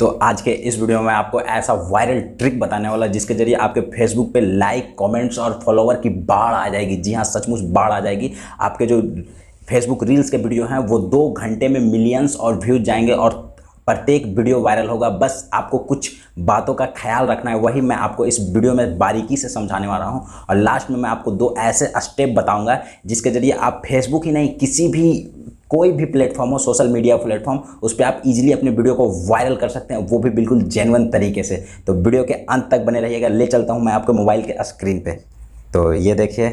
तो आज के इस वीडियो में आपको ऐसा वायरल ट्रिक बताने वाला जिसके जरिए आपके फेसबुक पे लाइक कमेंट्स और फॉलोवर की बाढ़ आ जाएगी जी हाँ सचमुच बाढ़ आ जाएगी आपके जो फेसबुक रील्स के वीडियो हैं वो दो घंटे में मिलियंस और व्यूज जाएंगे और प्रत्येक वीडियो वायरल होगा बस आपको कुछ बातों का ख्याल रखना है वही मैं आपको इस वीडियो में बारीकी से समझाने वाला हूं और लास्ट में मैं आपको दो ऐसे स्टेप बताऊंगा जिसके जरिए आप फेसबुक ही नहीं किसी भी कोई भी प्लेटफॉर्म हो सोशल मीडिया प्लेटफॉर्म उस पर आप इजीली अपने वीडियो को वायरल कर सकते हैं वो भी बिल्कुल जेनवन तरीके से तो वीडियो के अंत तक बने रहिएगा ले चलता हूँ मैं आपके मोबाइल के स्क्रीन पर तो ये देखिए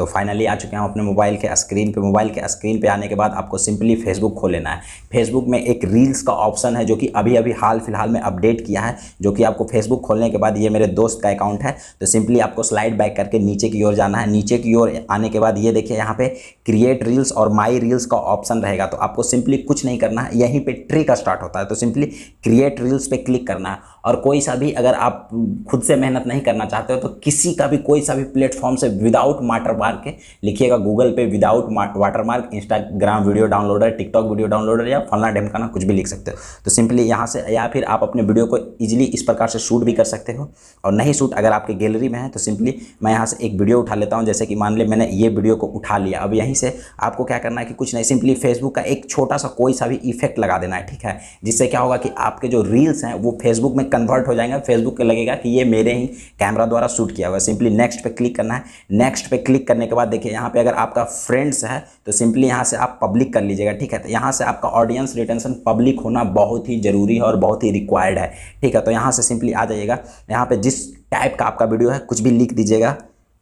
तो फाइनली आ चुके हैं अपने मोबाइल के स्क्रीन पे मोबाइल के स्क्रीन पे आने के बाद आपको सिंपली फेसबुक खोल लेना है फेसबुक में एक रील्स का ऑप्शन है जो कि अभी अभी हाल फिलहाल में अपडेट किया है जो कि आपको फेसबुक खोलने के बाद ये मेरे दोस्त का अकाउंट है तो सिंपली आपको स्लाइड बैक करके नीचे की ओर जाना है नीचे की ओर आने के बाद ये देखिए यहाँ पे क्रिएट रील्स और माई रील्स का ऑप्शन रहेगा तो आपको सिंपली कुछ नहीं करना है यहीं पर ट्री का स्टार्ट होता है तो सिंपली क्रिएट रील्स पर क्लिक करना है और कोई सा भी अगर आप खुद से मेहनत नहीं करना चाहते हो तो किसी का भी कोई सा भी प्लेटफॉर्म से विदाउट माटर वाटरमार्क है लिखिएगा गूगल पे without watermark Instagram video downloader TikTok video downloader या फलना ढेमकाना कुछ भी लिख सकते हो तो सिंपली यहाँ से या फिर आप अपने वीडियो को ईजिली इस प्रकार से शूट भी कर सकते हो और नहीं शूट अगर आपके गैलरी में है तो सिंपली मैं यहाँ से एक वीडियो उठा लेता हूँ जैसे कि मान ले मैंने ये वीडियो को उठा लिया अब यहीं से आपको क्या करना है कि कुछ नहीं सिंपली फेसबुक का एक छोटा सा कोई सा भी इफेक्ट लगा देना है ठीक है जिससे क्या होगा कि आपके जो रील्स हैं वो फेसबुक में कन्वर्ट हो जाएंगे फेसबुक के लगेगा कि ये मेरे ही कैमरा द्वारा शूट किया हुआ है सिंपली नेक्स्ट पे क्लिक करना है नेक्स्ट पे क्लिक करने के बाद देखिए यहाँ पे अगर आपका फ्रेंड्स है तो सिंपली यहाँ से आप पब्लिक कर लीजिएगा ठीक है तो यहाँ से आपका ऑडियंस रिटेंशन पब्लिक होना बहुत ही ज़रूरी है और बहुत ही रिक्वायर्ड है ठीक है तो यहाँ से सिंपली आ जाइएगा यहाँ पर जिस टाइप का आपका वीडियो है कुछ भी लिख दीजिएगा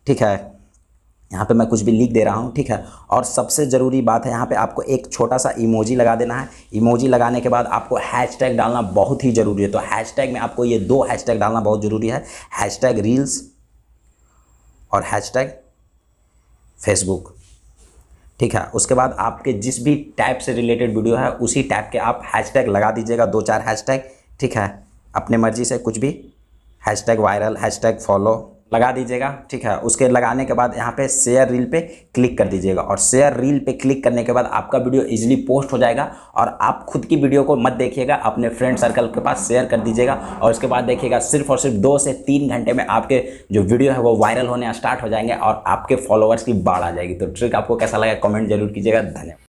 ठीक है यहाँ पे मैं कुछ भी लिख दे रहा हूँ ठीक है और सबसे ज़रूरी बात है यहाँ पे आपको एक छोटा सा इमोजी लगा देना है इमोजी लगाने के बाद आपको हैशटैग डालना बहुत ही ज़रूरी है तो हैशटैग में आपको ये दो हैशटैग डालना बहुत ज़रूरी है हैशटैग रील्स और हैशटैग फेसबुक ठीक है उसके बाद आपके जिस भी टैप से रिलेटेड वीडियो है उसी टैप के आप हैशटैग लगा दीजिएगा दो चार हैशटैग ठीक है अपने मर्जी से कुछ भी हैशटैग वायरल हैशटैग फॉलो लगा दीजिएगा ठीक है उसके लगाने के बाद यहाँ पे शेयर रील पे क्लिक कर दीजिएगा और शेयर रील पे क्लिक करने के बाद आपका वीडियो इजीली पोस्ट हो जाएगा और आप खुद की वीडियो को मत देखिएगा अपने फ्रेंड सर्कल के पास शेयर कर दीजिएगा और उसके बाद देखिएगा सिर्फ और सिर्फ दो से तीन घंटे में आपके जो वीडियो है वो वायरल होने स्टार्ट हो जाएंगे और आपके फॉलोअर्स की बाढ़ आ जाएगी तो ट्रिक आपको कैसा लगा कॉमेंट जरूर कीजिएगा धन्यवाद